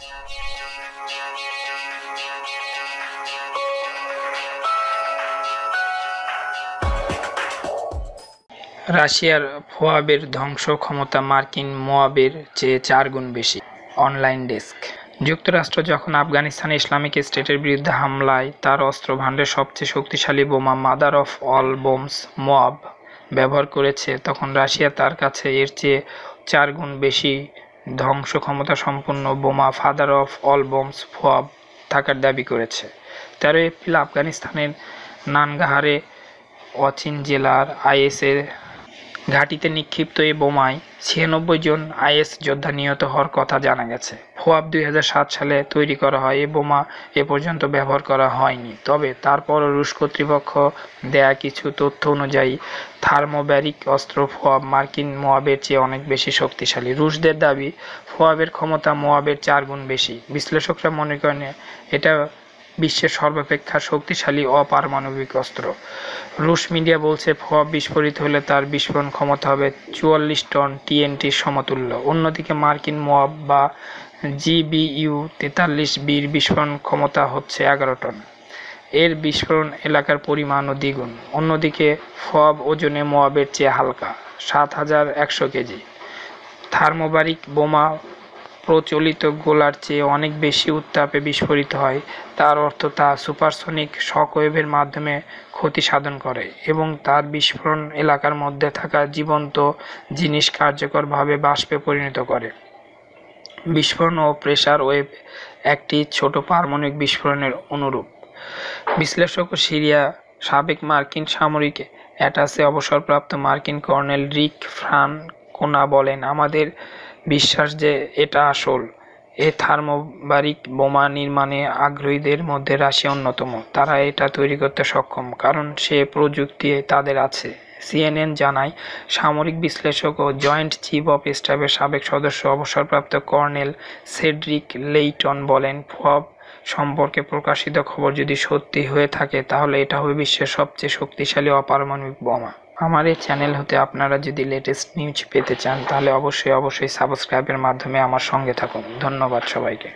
রাশিয়ার ফোয়াবের ধ্বংস ক্ষমতা মার্কিন মোয়াবের চেয়ে চার গুণ বেশি অনলাইন ডেস্ক যুক্তরাষ্ট্র যখন আফগানিস্তানে ইসলামিক স্টেটের বিরুদ্ধে হামলায় তার অস্ত্র ভাণ্ডের সবচেয়ে শক্তিশালী বোমা mother of all bombs MOAB ব্যবহার করেছে তখন রাশিয়া তার কাছে এর চেয়ে চার গুণ বেশি ধ্বংস ক্ষমতা সম্পন্ন বোমা father of all bombs FOAB থাকার দাবি করেছে তেরো এপ্রিল আফগানিস্তানের নানগাহারে অচিন জেলার আইএসের ঘাঁটিতে নিক্ষিপ্ত এই বোমায় ছিয়ানব্বই জন আইএস যোদ্ধা নিহত হওয়ার কথা জানা গেছে হোয়াব দুই সালে তৈরি করা হয় এ বোমা এ পর্যন্ত ব্যবহার করা হয়নি তবে তারপরও রুশ কর্তৃপক্ষ দেয়া কিছু তথ্য অনুযায়ী থার্মোব্যারিক অস্ত্র ফোয়াব মার্কিন মোয়াবের চেয়ে অনেক বেশি শক্তিশালী রুশদের দাবি ফোয়াবের ক্ষমতা মোয়াবের চার গুণ বেশি বিশ্লেষকরা মনে করেন এটা বিশ্বের সর্বাপেক্ষা শক্তিশালী অপারমাণবিক অস্ত্র রুশ মিডিয়া বলছে ফোয়াব বিস্ফোরিত হলে তার বিস্ফোরণ ক্ষমতা হবে চুয়াল্লিশ টন টিএনটির সমতুল্য অন্যদিকে মার্কিন মোয়াব বা জিবিইউ তেতাল্লিশ বির বিস্ফোরণ ক্ষমতা হচ্ছে এগারো টন এর বিস্ফোরণ এলাকার পরিমাণও দ্বিগুণ অন্যদিকে ফব ওজনে মোয়াবের চেয়ে হালকা সাত হাজার একশো কেজি থার্মোবারিক বোমা প্রচলিত গোলার চেয়ে অনেক বেশি উত্তাপে বিস্ফোরিত হয় তার অর্থ তা সুপারসনিক শকওয়েভের মাধ্যমে ক্ষতি সাধন করে এবং তার বিস্ফোরণ এলাকার মধ্যে থাকা জীবন্ত জিনিস কার্যকরভাবে বাষ্পে পরিণত করে বিস্ফোরণ ও প্রেসার ওয়েভ একটি ছোট পারমাণবিক বিস্ফোরণের অনুরূপ বিশ্লেষক সিরিয়া সাবেক মার্কিন সামরিক অ্যাটাসে অবসরপ্রাপ্ত মার্কিন কর্নেল রিক ফ্রান কোনা বলেন আমাদের বিশ্বাস যে এটা আসল এ থার্মোবারিক বোমা নির্মাণে আগ্রহীদের মধ্যে রাশিয়া অন্যতম তারা এটা তৈরি করতে সক্ষম কারণ সে প্রযুক্তি তাদের আছে সিএনএন জানায় সামরিক বিশ্লেষক ও জয়েন্ট চিফ অফ স্টাফের সাবেক সদস্য অবসরপ্রাপ্ত কর্নেল সেড্রিক লেইটন বলেন ফব সম্পর্কে প্রকাশিত খবর যদি সত্যি হয়ে থাকে তাহলে এটা হবে বিশ্বের সবচেয়ে শক্তিশালী অপারমাণবিক বোমা আমার এই চ্যানেল হতে আপনারা যদি লেটেস্ট নিউজ পেতে চান তাহলে অবশ্যই অবশ্যই সাবস্ক্রাইবের মাধ্যমে আমার সঙ্গে থাকুন ধন্যবাদ সবাইকে